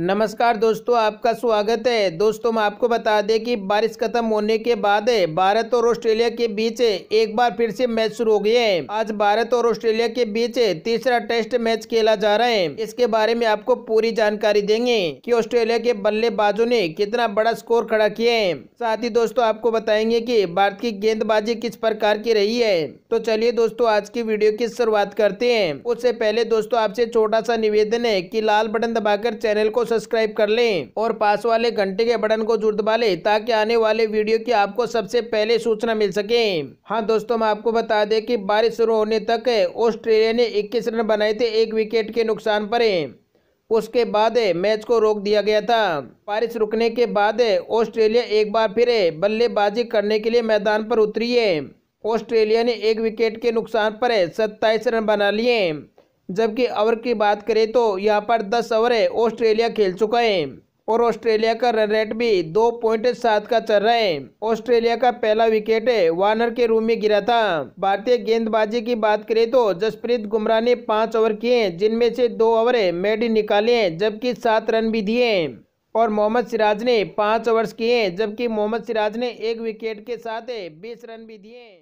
नमस्कार दोस्तों आपका स्वागत है दोस्तों मैं आपको बता दें कि बारिश खत्म होने के बाद भारत और ऑस्ट्रेलिया के बीच एक बार फिर से मैच शुरू हो गया है आज भारत और ऑस्ट्रेलिया के बीच तीसरा टेस्ट मैच खेला जा रहा है इसके बारे में आपको पूरी जानकारी देंगे कि ऑस्ट्रेलिया के बल्लेबाजों ने कितना बड़ा स्कोर खड़ा किया है साथ ही दोस्तों आपको बताएंगे की भारत की गेंदबाजी किस प्रकार की रही है तो चलिए दोस्तों आज की वीडियो की शुरुआत करते हैं उससे पहले दोस्तों आपसे छोटा सा निवेदन है की लाल बटन दबाकर चैनल को सब्सक्राइब कर लें और पास वाले घंटे के बटन को जरूर दबा लें ताकि आने वाले वीडियो की आपको सबसे पहले सूचना मिल सके हाँ दोस्तों मैं आपको बता दें कि बारिश शुरू होने तक ऑस्ट्रेलिया ने इक्कीस रन बनाए थे एक विकेट के नुकसान पर उसके बाद मैच को रोक दिया गया था बारिश रुकने के बाद ऑस्ट्रेलिया एक बार फिर बल्लेबाजी करने के लिए मैदान पर उतरी है ऑस्ट्रेलिया ने एक विकेट के नुकसान पर सत्ताईस रन बना लिए जबकि ओवर की बात करें तो यहाँ पर दस ओवर ऑस्ट्रेलिया खेल चुका है और ऑस्ट्रेलिया का रन रेट भी दो पॉइंट सात का चल रहा है ऑस्ट्रेलिया का पहला विकेट वार्नर के रूम में गिरा था भारतीय गेंदबाजी की बात करें तो जसप्रीत गुमराह ने पाँच ओवर किए जिनमें से दो ओवर मेड निकाले हैं जबकि सात रन भी दिए और मोहम्मद सिराज ने पाँच ओवर किए जबकि मोहम्मद सिराज ने एक विकेट के साथ बीस रन भी दिए